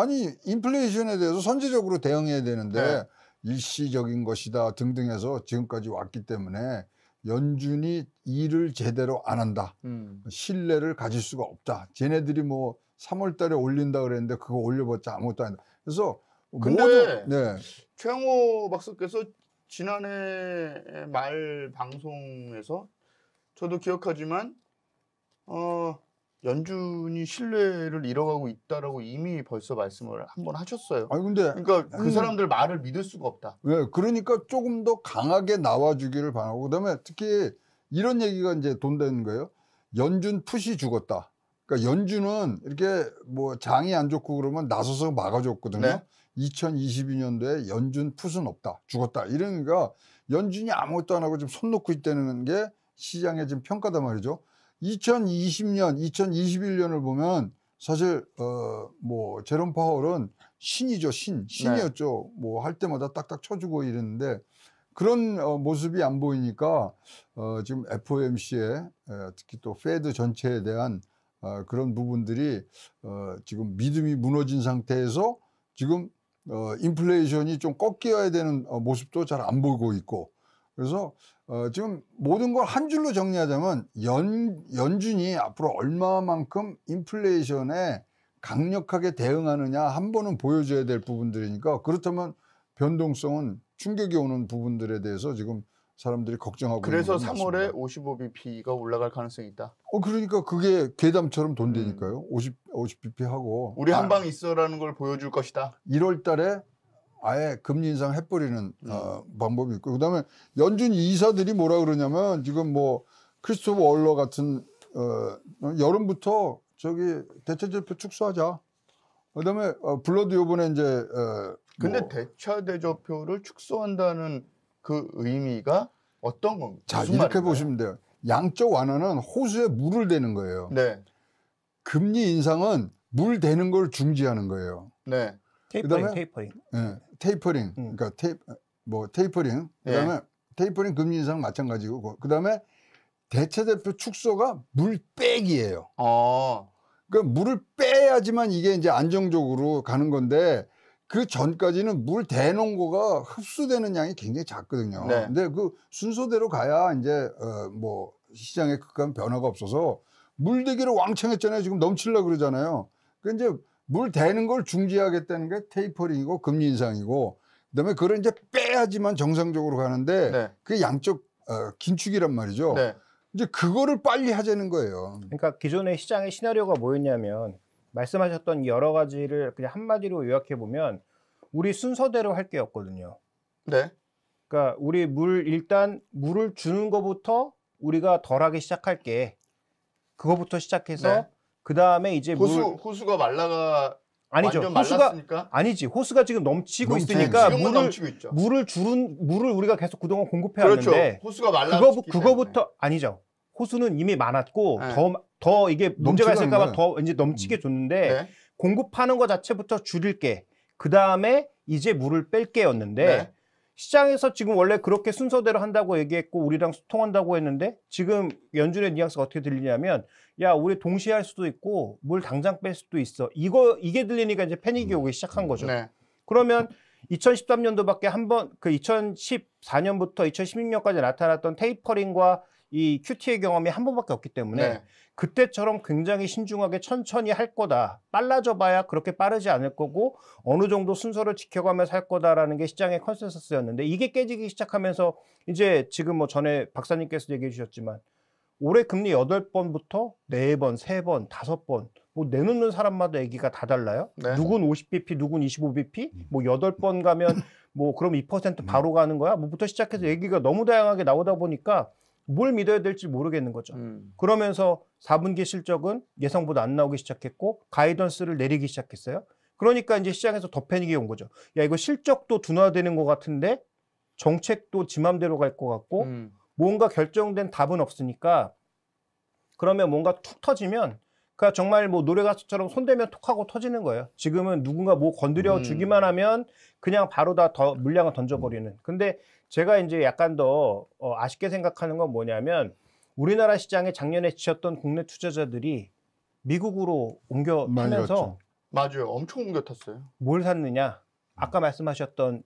아니 인플레이션에 대해서 선제적으로 대응해야 되는데 네. 일시적인 것이다 등등해서 지금까지 왔기 때문에 연준이 일을 제대로 안 한다. 음. 신뢰를 가질 수가 없다. 쟤네들이 뭐 3월 달에 올린다 그랬는데 그거 올려봤자 아무것도 아니다 그래서 근데 모든, 네. 최영호 박사께서 지난해 말 방송에서 저도 기억하지만 어 연준이 신뢰를 잃어가고 있다라고 이미 벌써 말씀을 한번 하셨어요. 아니 근데 그러니까 아그 음. 사람들 말을 믿을 수가 없다. 네, 그러니까 조금 더 강하게 나와주기를 바라고 그다음에 특히 이런 얘기가 이제 돈 되는 거예요. 연준 푸시 죽었다. 그러니까 연준은 이렇게 뭐 장이 안 좋고 그러면 나서서 막아줬거든요. 네. 2022년도에 연준 풋은 없다, 죽었다. 이러니까 연준이 아무것도 안 하고 지금 손 놓고 있다는 게 시장의 지금 평가다 말이죠. 2020년, 2021년을 보면 사실 어뭐 제롬 파월은 신이죠 신 네. 신이었죠 네. 뭐, 뭐할 때마다 딱딱 쳐주고 이랬는데 그런 어, 모습이 안 보이니까 어, 지금 FOMC에 에, 특히 또 페드 전체에 대한 어, 그런 부분들이 어, 지금 믿음이 무너진 상태에서 지금 어, 인플레이션이 좀 꺾여야 되는 어, 모습도 잘 안 보이고 있고 그래서 어, 지금 모든 걸 한 줄로 정리하자면 연, 연준이 앞으로 얼마만큼 인플레이션에 강력하게 대응하느냐 한 번은 보여줘야 될 부분들이니까 그렇다면 변동성은 충격이 오는 부분들에 대해서 지금 사람들이 걱정하고 그래서 3월에 55bp가 올라갈 가능성이 있다. 어 그러니까 그게 괴담처럼 돈 음. 되니까요. 음. 50 50bp 하고 우리 아. 한방 아, 있어라는 걸 보여줄 것이다. 1월 달에 아예 금리 인상 해버리는 음. 어, 방법이 있고 그다음에 연준 이사들이 뭐라 그러냐면 지금 뭐 크리스토퍼 월러 같은 어, 여름부터 저기 대체대표 축소하자. 그다음에 어, 블러드 요번에 이제 어, 근데 뭐 대차 대조표를 축소한다는 그 의미가 어떤 건가요? 자 이렇게 말인가요? 보시면 돼요. 양적 완화는 호수에 물을 대는 거예요. 네. 금리 인상은 물 대는 걸 중지하는 거예요. 네. 테이퍼링, 그다음에, 테이퍼링. 네. 테이퍼링, 음. 그러니까 테뭐 테이퍼링, 예. 그다음에 예. 테이퍼링 금리 인상 마찬가지고, 그 그다음에 대체 대표 축소가 물 빼기예요. 아. 그러니까 물을 빼야지만 이게 이제 안정적으로 가는 건데 그 전까지는 물대농고가 흡수되는 양이 굉장히 작거든요. 네. 근데 그 순서대로 가야 이제 어뭐 시장에 극한 변화가 없어서 물대기를 왕창 했잖아요. 지금 넘칠라 그러잖아요. 그 그러니까 이제 물 대는 걸 중지하겠다는 게 테이퍼링이고 금리 인상이고 그다음에 그걸 이제 빼야지만 정상적으로 가는데 네. 그게 양쪽 어, 긴축이란 말이죠. 네. 이제 그거를 빨리 하자는 거예요. 그러니까 기존의 시장의 시나리오가 뭐였냐면 말씀하셨던 여러 가지를 그냥 한마디로 요약해 보면 우리 순서대로 할 게없거든요. 네. 그러니까 우리 물 일단 물을 주는 거부터 우리가 덜하기 시작할게. 그거부터 시작해서 네. 그 다음에 이제 호수 물 호수가 말라가 아니죠. 완전 호수가 말랐으니까? 아니지. 호수가 지금 넘치고 넘치 있으니까 지금은 물을 넘치고 있죠. 물을 줄은 물을 우리가 계속 그동안 공급해 그렇죠. 는데 호수가 말라. 그거 그거부터 아니죠. 호수는 이미 많았고 네. 더, 더 이게 문제가 있을까봐 더 이제 넘치게 음. 줬는데 네. 공급하는 것 자체부터 줄일게. 그 다음에 이제 물을 뺄게였는데 네. 시장에서 지금 원래 그렇게 순서대로 한다고 얘기했고 우리랑 소통한다고 했는데 지금 연준의 뉘앙스가 어떻게 들리냐면 야 우리 동시에 할 수도 있고 물 당장 뺄 수도 있어 이거 이게 들리니까 이제 패닉이 음. 오기 시작한 거죠. 네. 그러면 2013년도밖에 한번그 2014년부터 2016년까지 나타났던 테이퍼링과 이 큐티의 경험이 한 번밖에 없기 때문에 네. 그때처럼 굉장히 신중하게 천천히 할 거다. 빨라져 봐야 그렇게 빠르지 않을 거고 어느 정도 순서를 지켜가면서 할 거다라는 게 시장의 컨센서스였는데 이게 깨지기 시작하면서 이제 지금 뭐 전에 박사님께서 얘기해 주셨지만 올해 금리 8번부터 4번, 3번, 5번 뭐 내놓는 사람마다 얘기가 다 달라요. 네. 누군 50bp, 누군 25bp, 음. 뭐 8번 가면 뭐 그럼 2% 음. 바로 가는 거야. 뭐부터 시작해서 음. 얘기가 너무 다양하게 나오다 보니까 뭘 믿어야 될지 모르겠는 거죠. 음. 그러면서 4분기 실적은 예상보다 안 나오기 시작했고 가이던스를 내리기 시작했어요. 그러니까 이제 시장에서 더 패닉이 온 거죠. 야 이거 실적도 둔화되는 것 같은데 정책도 지맘대로 갈 것 같고 음. 뭔가 결정된 답은 없으니까 그러면 뭔가 툭 터지면 그러 그러니까 정말 뭐 노래 가수처럼 손대면 톡하고 터지는 거예요. 지금은 누군가 뭐 건드려 음. 주기만 하면 그냥 바로 다 더 물량을 던져버리는. 근데 제가 이제 약간 더 어, 아쉽게 생각하는 건 뭐냐면 우리나라 시장에 작년에 지쳤던 국내 투자자들이 미국으로 옮겨 타면서 맞아요. 엄청 옮겨 탔어요. 뭘 샀느냐? 아까 말씀하셨던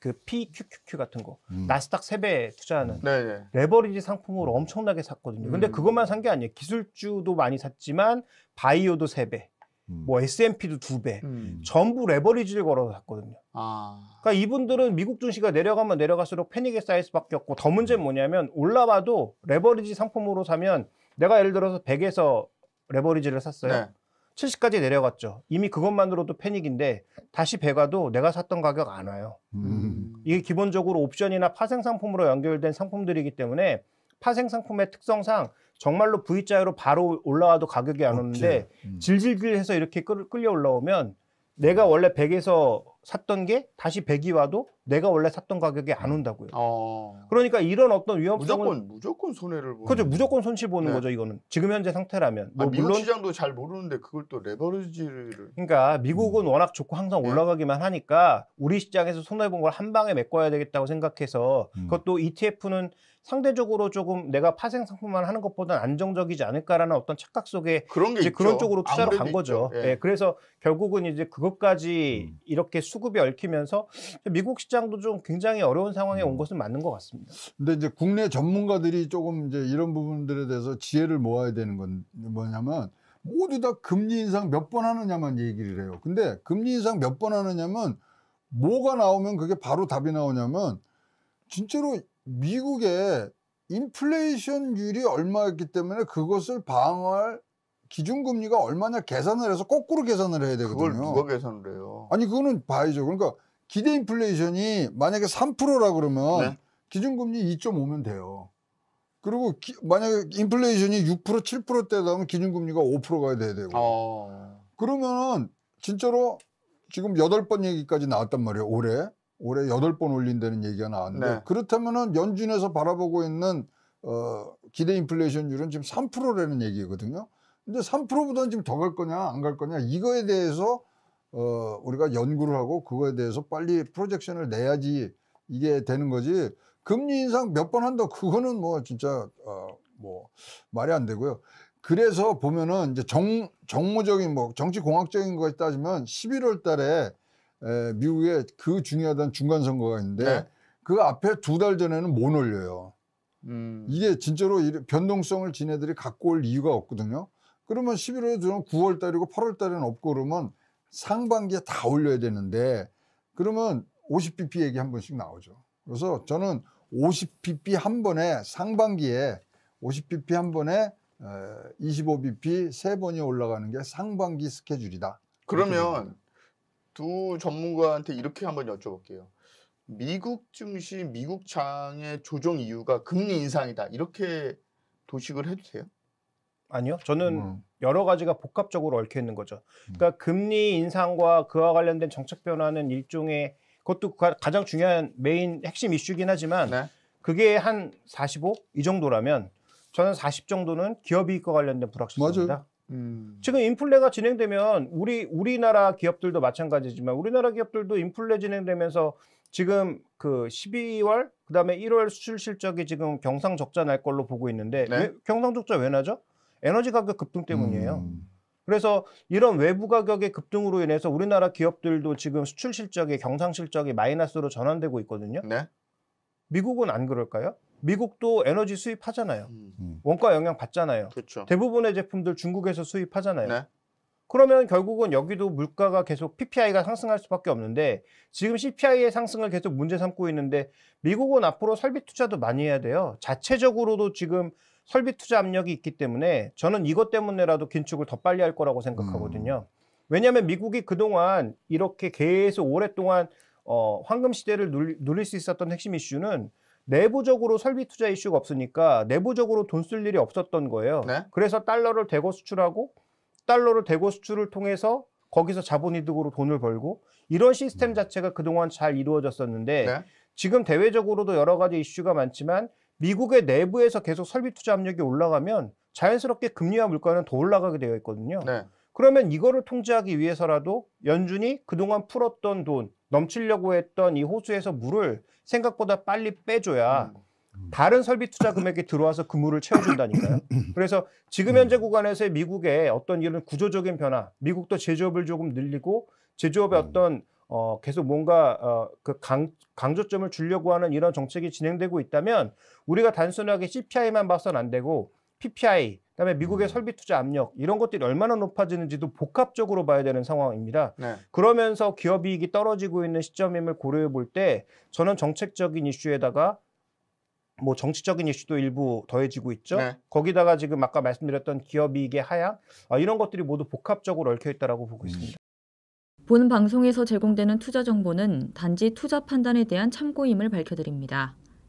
그 PQQQ 같은 거 음. 나스닥 3배 투자하는 네, 네 레버리지 상품으로 엄청나게 샀거든요. 음. 근데 그것만 산 게 아니에요. 기술주도 많이 샀지만 바이오도 3배뭐 음. S&P도 두배 음. 전부 레버리지를 걸어서 샀거든요. 아. 그러니까 이분들은 미국 증시가 내려가면 내려갈수록 패닉에 쌓일 수밖에 없고 더 문제는 뭐냐면 올라와도 레버리지 상품으로 사면 내가 예를 들어서 100에서 레버리지를 샀어요. 네. 70까지 내려갔죠. 이미 그것만으로도 패닉인데 다시 배가도 내가 샀던 가격 안 와요. 음. 이게 기본적으로 옵션이나 파생 상품으로 연결된 상품들이기 때문에 파생 상품의 특성상 정말로 V자로 바로 올라와도 가격이 안 오는데 음. 질질질 해서 이렇게 끌, 끌려 올라오면 내가 원래 100에서 샀던 게 다시 100이 와도 내가 원래 샀던 가격에 안 온다고요. 어. 그러니까 이런 어떤 위험성은 무조건 무조건 손해를 보는. 그렇죠. 무조건 손실 보는 네. 거죠. 이거는 지금 현재 상태라면. 아, 뭐 아, 미국 물론 시장도 잘 모르는데 그걸 또 레버리지를. 그러니까 미국은 음. 워낙 좋고 항상 네. 올라가기만 하니까 우리 시장에서 손해 본 걸 한 방에 메꿔야 되겠다고 생각해서 음. 그것도 ETF는 상대적으로 조금 내가 파생 상품만 하는 것보다는 안정적이지 않을까라는 어떤 착각 속에 그런 게 이제 있죠. 그런 쪽으로 투자를간 거죠. 예. 예. 그래서 결국은 이제 그것까지 음. 이렇게 수급이 얽히면서 미국 시장도 좀 굉장히 어려운 상황에 온 음. 것은 맞는 것 같습니다. 근데 이제 국내 전문가들이 조금 이제 이런 부분들에 대해서 지혜를 모아야 되는 건 뭐냐면 모두 다 금리 인상 몇 번 하느냐만 얘기를 해요. 근데 금리 인상 몇 번 하느냐면 뭐가 나오면 그게 바로 답이 나오냐면 진짜로 미국의 인플레이션율이 얼마였기 때문에 그것을 방어할 기준금리가 얼마냐 계산을 해서 거꾸로 계산을 해야 되거든요. 그걸 누가 계산을 해요? 아니 그거는 봐야죠. 그러니까 기대 인플레이션이 만약에 3%라 그러면 네? 기준금리 2.5면 돼요. 그리고 기, 만약에 인플레이션이 6% 7%대다 면 기준금리가 5%가 돼야 되고 어... 그러면은 진짜로 지금 여덟 번 얘기까지 나왔단 말이에요 올해 올해 8번 올린다는 얘기가 나왔는데 네. 그렇다면은 연준에서 바라보고 있는 어, 기대 인플레이션율은 지금 3%라는 얘기거든요. 근데 3%보다는 지금 더 갈 거냐 안 갈 거냐 이거에 대해서 어, 우리가 연구를 하고 그거에 대해서 빨리 프로젝션을 내야지 이게 되는 거지 금리 인상 몇 번 한다 그거는 뭐 진짜 어, 뭐 말이 안 되고요. 그래서 보면은 이제 정 정무적인 뭐 정치 공학적인 거에 따지면 11월 달에 에, 미국의 그 중요하다는 중간 선거가 있는데 네. 그 앞에 두 달 전에는 못 올려요. 음. 이게 진짜로 변동성을 지네들이 갖고 올 이유가 없거든요. 그러면 11월에 들어오면 9월 달이고 8월 달에는 없고 그러면 상반기에 다 올려야 되는데 그러면 50bp 얘기 한 번씩 나오죠. 그래서 저는 50bp 한 번에 상반기에 50bp 한 번에 25bp 세 번이 올라가는 게 상반기 스케줄이다. 그러면 두 전문가한테 이렇게 한번 여쭤볼게요. 미국 증시, 미국 장의 조정 이유가 금리 인상이다. 이렇게 도식을 해도 돼요? 아니요. 저는 음. 여러 가지가 복합적으로 얽혀 있는 거죠. 음. 그러니까 금리 인상과 그와 관련된 정책 변화는 일종의 그것도 가장 중요한 메인 핵심 이슈긴 하지만 네. 그게 한 45이 정도라면 저는 40 정도는 기업이익과 관련된 불확실성입니다. 음. 지금 인플레가 진행되면 우리 우리나라 기업들도 마찬가지지만 우리나라 기업들도 인플레 진행되면서 지금 그 12월 그다음에 1월 수출 실적이 지금 경상 적자 날 걸로 보고 있는데 네? 왜, 경상 적자 왜 나죠? 에너지 가격 급등 때문이에요. 음. 그래서 이런 외부 가격의 급등으로 인해서 우리나라 기업들도 지금 수출 실적이 경상 실적이 마이너스로 전환되고 있거든요. 네? 미국은 안 그럴까요? 미국도 에너지 수입하잖아요. 음. 음. 원가 영향 받잖아요. 그렇 대부분의 제품들 중국에서 수입하잖아요. 네. 그러면 결국은 여기도 물가가 계속 PPI가 상승할 수밖에 없는데 지금 CPI의 상승을 계속 문제 삼고 있는데 미국은 앞으로 설비 투자도 많이 해야 돼요. 자체적으로도 지금 설비 투자 압력이 있기 때문에 저는 이것 때문에라도 긴축을 더 빨리 할 거라고 생각하거든요. 음. 왜냐하면 미국이 그동안 이렇게 계속 오랫동안 어, 황금 시대를 누릴 수 있었던 핵심 이슈는 내부적으로 설비 투자 이슈가 없으니까 내부적으로 돈 쓸 일이 없었던 거예요. 네? 그래서 달러를 대거 수출하고 달러를 대거 수출을 통해서 거기서 자본이득으로 돈을 벌고 이런 시스템 음. 자체가 그동안 잘 이루어졌었는데 네? 지금 대외적으로도 여러 가지 이슈가 많지만 미국의 내부에서 계속 설비 투자 압력이 올라가면 자연스럽게 금리와 물가는 더 올라가게 되어 있거든요. 네. 그러면 이거를 통제하기 위해서라도 연준이 그동안 풀었던 돈, 넘치려고 했던 이 호수에서 물을 생각보다 빨리 빼줘야 음. 음. 다른 설비 투자 금액이 들어와서 그 물을 채워준다니까요. 그래서 지금 현재 음. 구간에서의 미국의 어떤 이런 구조적인 변화, 미국도 제조업을 조금 늘리고 제조업의 어떤 어, 계속 뭔가 어, 그 강, 강조점을 주려고 하는 이런 정책이 진행되고 있다면 우리가 단순하게 CPI만 봐선 안 되고 PPI, 그다음에 미국의 음. 설비 투자 압력 이런 것들이 얼마나 높아지는지도 복합적으로 봐야 되는 상황입니다. 네. 그러면서 기업 이익이 떨어지고 있는 시점임을 고려해 볼 때 저는 정책적인 이슈에다가 뭐 정치적인 이슈도 일부 더해지고 있죠. 네. 거기다가 지금 아까 말씀드렸던 기업 이익의 하향 아, 이런 것들이 모두 복합적으로 얽혀 있다라고 보고 음. 있습니다. 본 방송에서 제공되는 투자 정보는 단지 투자 판단에 대한 참고임을 밝혀드립니다.